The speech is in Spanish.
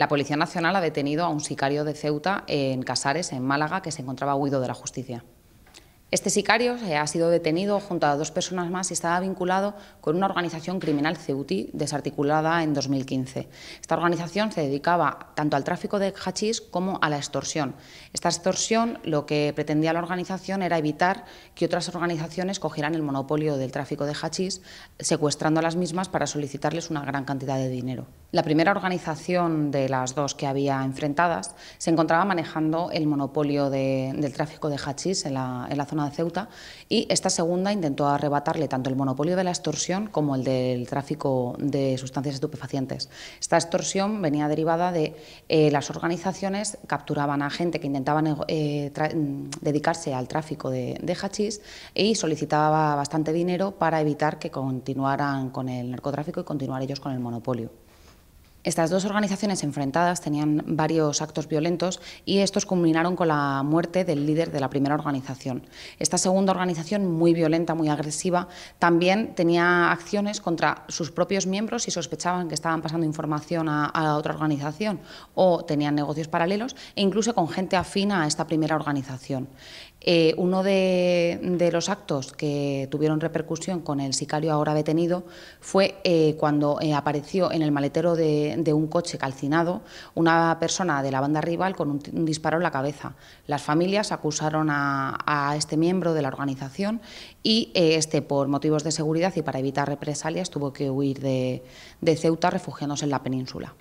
La Policía Nacional ha detenido a un sicario de Ceuta en Casares, en Málaga, que se encontraba huido de la justicia. Este sicario ha sido detenido junto a dos personas más y estaba vinculado con una organización criminal Ceuti, desarticulada en 2015. Esta organización se dedicaba tanto al tráfico de hachís como a la extorsión. Esta extorsión lo que pretendía la organización era evitar que otras organizaciones cogieran el monopolio del tráfico de hachís, secuestrando a las mismas para solicitarles una gran cantidad de dinero. La primera organización de las dos que había enfrentadas se encontraba manejando el monopolio del tráfico de hachís en la zona de Ceuta y esta segunda intentó arrebatarle tanto el monopolio de la extorsión como el del tráfico de sustancias estupefacientes. Esta extorsión venía derivada de eh, las organizaciones capturaban a gente que intentaba eh, mm, dedicarse al tráfico de, de hachís y solicitaba bastante dinero para evitar que continuaran con el narcotráfico y continuar ellos con el monopolio. Estas dos organizaciones enfrentadas tenían varios actos violentos y estos culminaron con la muerte del líder de la primera organización. Esta segunda organización, muy violenta, muy agresiva, también tenía acciones contra sus propios miembros y sospechaban que estaban pasando información a, otra organización o tenían negocios paralelos e incluso con gente afina a esta primera organización. Eh, uno de, los actos que tuvieron repercusión con el sicario ahora detenido fue eh, cuando eh, apareció en el maletero de, de, un coche calcinado una persona de la banda rival con un, disparo en la cabeza. Las familias acusaron a, este miembro de la organización y eh, este, por motivos de seguridad y para evitar represalias, tuvo que huir de, de Ceuta refugiándose en la península.